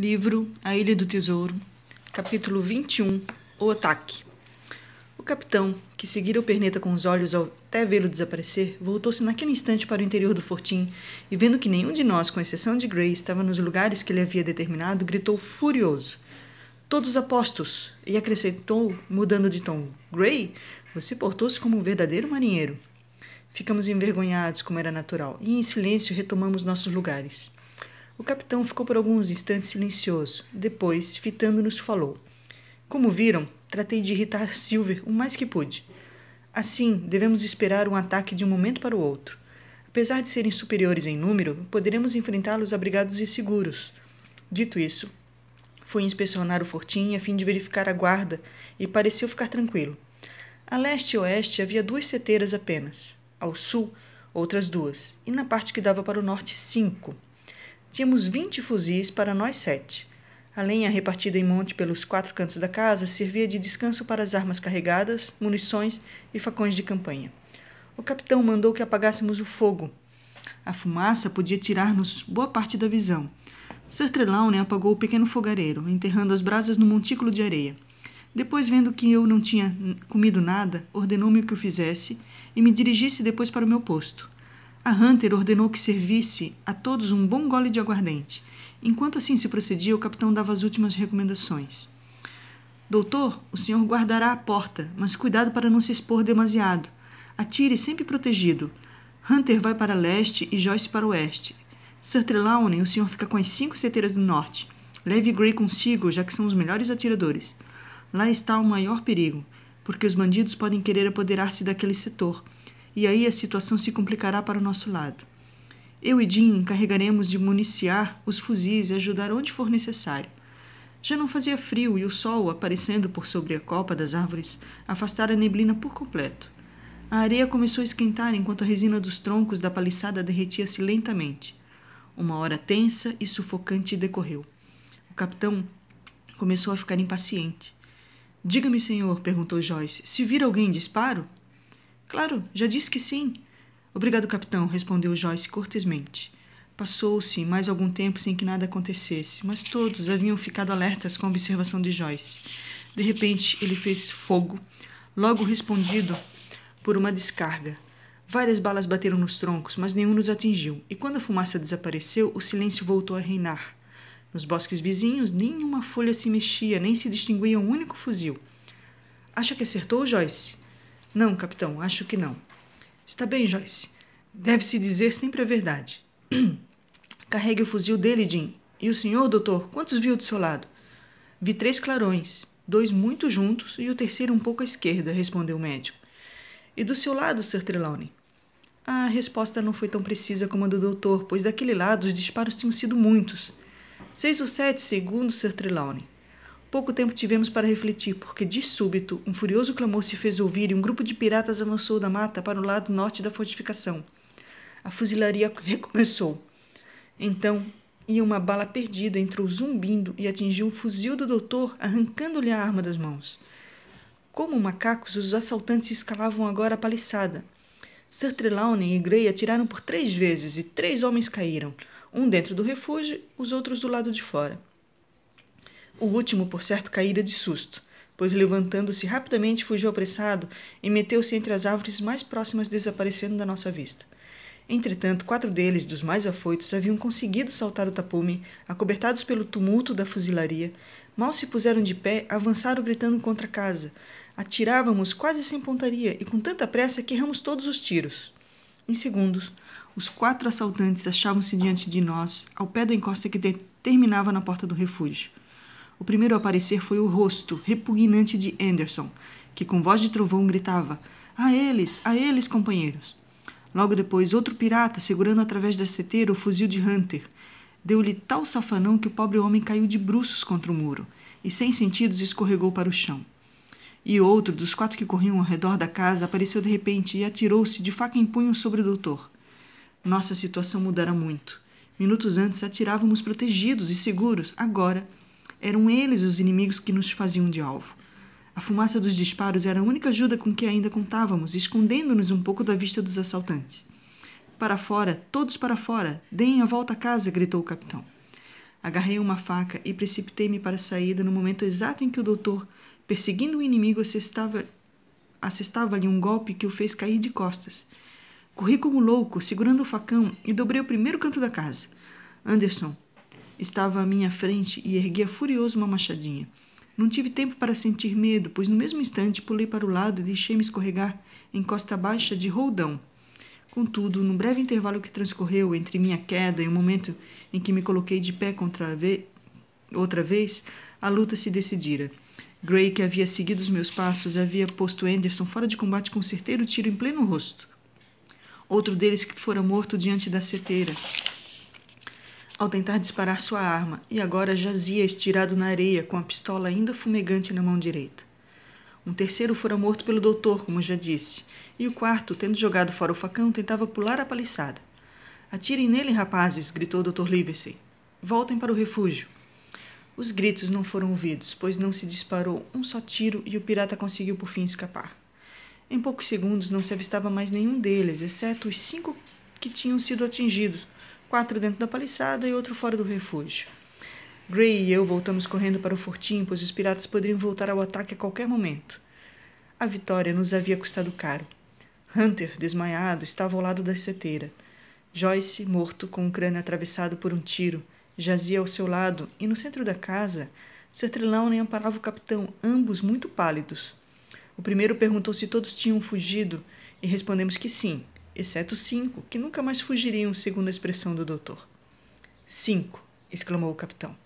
Livro A Ilha do Tesouro, capítulo 21 O Ataque. O capitão, que seguira o perneta com os olhos até vê-lo desaparecer, voltou-se naquele instante para o interior do fortim e, vendo que nenhum de nós, com exceção de Gray, estava nos lugares que ele havia determinado, gritou furioso: Todos apostos! E acrescentou, mudando de tom: Gray, você portou-se como um verdadeiro marinheiro. Ficamos envergonhados, como era natural, e em silêncio retomamos nossos lugares. O capitão ficou por alguns instantes silencioso. Depois, fitando-nos, falou: Como viram, tratei de irritar Silver o mais que pude. Assim, devemos esperar um ataque de um momento para o outro. Apesar de serem superiores em número, poderemos enfrentá-los abrigados e seguros. Dito isso, fui inspecionar o fortim a fim de verificar a guarda e pareceu ficar tranquilo. A leste e oeste havia duas seteiras apenas, ao sul, outras duas, e na parte que dava para o norte, cinco. Tínhamos 20 fuzis para nós sete. A lenha repartida em monte pelos quatro cantos da casa servia de descanso para as armas carregadas, munições e facões de campanha. O capitão mandou que apagássemos o fogo. A fumaça podia tirar-nos boa parte da visão. Sir Trelawney apagou o pequeno fogareiro, enterrando as brasas no montículo de areia. Depois, vendo que eu não tinha comido nada, ordenou-me que o fizesse e me dirigisse depois para o meu posto. A Hunter ordenou que servisse a todos um bom gole de aguardente. Enquanto assim se procedia, o capitão dava as últimas recomendações. Doutor, o senhor guardará a porta, mas cuidado para não se expor demasiado. Atire sempre protegido. Hunter vai para leste e Joyce para oeste. Sir Trelawney, o senhor fica com as cinco seteiras do norte. Leve Grey consigo, já que são os melhores atiradores. Lá está o maior perigo, porque os bandidos podem querer apoderar-se daquele setor e aí a situação se complicará para o nosso lado. Eu e Jim encarregaremos de municiar os fuzis e ajudar onde for necessário. Já não fazia frio e o sol, aparecendo por sobre a copa das árvores, afastara a neblina por completo. A areia começou a esquentar enquanto a resina dos troncos da paliçada derretia-se lentamente. Uma hora tensa e sufocante decorreu. O capitão começou a ficar impaciente. Diga-me, senhor, perguntou Joyce, se vir alguém disparo? Claro, já disse que sim. Obrigado, capitão, respondeu Joyce cortesmente. Passou-se mais algum tempo sem que nada acontecesse, mas todos haviam ficado alertas com a observação de Joyce. De repente, ele fez fogo, logo respondido por uma descarga. Várias balas bateram nos troncos, mas nenhum nos atingiu, e quando a fumaça desapareceu, o silêncio voltou a reinar. Nos bosques vizinhos, nenhuma folha se mexia, nem se distinguia um único fuzil. Acha que acertou, Joyce? Não, capitão, acho que não. Está bem, Joyce. Deve-se dizer sempre a verdade. Carregue o fuzil dele, Jim. E o senhor, doutor, quantos viu do seu lado? Vi três clarões, dois muito juntos e o terceiro um pouco à esquerda, respondeu o médico. E do seu lado, Sir Trelawney? A resposta não foi tão precisa como a do doutor, pois daquele lado os disparos tinham sido muitos. Seis ou sete, segundo Sir Trelawney. Pouco tempo tivemos para refletir, porque de súbito um furioso clamor se fez ouvir e um grupo de piratas avançou da mata para o lado norte da fortificação. A fuzilaria recomeçou. Então, e uma bala perdida entrou zumbindo e atingiu o fuzil do doutor, arrancando-lhe a arma das mãos. Como macacos, os assaltantes escalavam agora a paliçada. Sir Trelawney e Grey atiraram por três vezes e três homens caíram, um dentro do refúgio, os outros do lado de fora. O último, por certo, caíra de susto, pois levantando-se rapidamente fugiu apressado e meteu-se entre as árvores mais próximas, desaparecendo da nossa vista. Entretanto, quatro deles, dos mais afoitos, haviam conseguido saltar o tapume, acobertados pelo tumulto da fuzilaria. Mal se puseram de pé, avançaram gritando contra a casa. Atirávamos quase sem pontaria e com tanta pressa que erramos todos os tiros. Em segundos, os quatro assaltantes achavam-se diante de nós, ao pé da encosta que terminava na porta do refúgio. O primeiro a aparecer foi o rosto repugnante de Anderson, que com voz de trovão gritava: A eles, a eles, companheiros! Logo depois, outro pirata, segurando através da seteira o fuzil de Hunter, deu-lhe tal safanão que o pobre homem caiu de bruços contra o muro e, sem sentidos, escorregou para o chão. E outro dos quatro que corriam ao redor da casa apareceu de repente e atirou-se de faca em punho sobre o doutor. Nossa situação mudara muito. Minutos antes atirávamos protegidos e seguros, agora eram eles os inimigos que nos faziam de alvo. A fumaça dos disparos era a única ajuda com que ainda contávamos, escondendo-nos um pouco da vista dos assaltantes. Para fora, todos para fora, deem a volta à casa, gritou o capitão. Agarrei uma faca e precipitei-me para a saída no momento exato em que o doutor, perseguindo o inimigo, assestava-lhe um golpe que o fez cair de costas. Corri como louco, segurando o facão, e dobrei o primeiro canto da casa. Anderson, estava à minha frente e erguia furioso uma machadinha. Não tive tempo para sentir medo, pois no mesmo instante pulei para o lado e deixei-me escorregar em costa baixa de roldão. Contudo, no breve intervalo que transcorreu entre minha queda e o momento em que me coloquei de pé contra ve outra vez, a luta se decidira. Gray, que havia seguido os meus passos, havia posto Anderson fora de combate com um certeiro tiro em pleno rosto. Outro deles que fora morto diante da seteira ao tentar disparar sua arma, e agora jazia estirado na areia com a pistola ainda fumegante na mão direita. Um terceiro fora morto pelo doutor, como já disse, e o quarto, tendo jogado fora o facão, tentava pular a paliçada. Atirem nele, rapazes! gritou o Dr. Livesey. Voltem para o refúgio. Os gritos não foram ouvidos, pois não se disparou um só tiro e o pirata conseguiu por fim escapar. Em poucos segundos não se avistava mais nenhum deles, exceto os cinco que tinham sido atingidos, quatro dentro da paliçada e outro fora do refúgio. Gray e eu voltamos correndo para o fortim, pois os piratas poderiam voltar ao ataque a qualquer momento. A vitória nos havia custado caro. Hunter, desmaiado, estava ao lado da seteira. Joyce, morto, com o crânio atravessado por um tiro, jazia ao seu lado, e no centro da casa, Sertrelawney amparava o capitão, ambos muito pálidos. O primeiro perguntou se todos tinham fugido, e respondemos que sim, exceto cinco, que nunca mais fugiriam, segundo a expressão do doutor. Cinco! exclamou o capitão.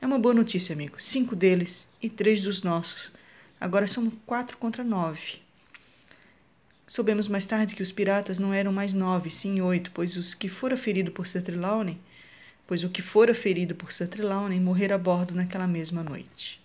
É uma boa notícia, amigo. Cinco deles e três dos nossos. Agora somos quatro contra nove. Soubemos mais tarde que os piratas não eram mais nove, sim oito, pois os que fora ferido por Sutherland, pois o que fora ferido por Sutherland morrerá a bordo naquela mesma noite.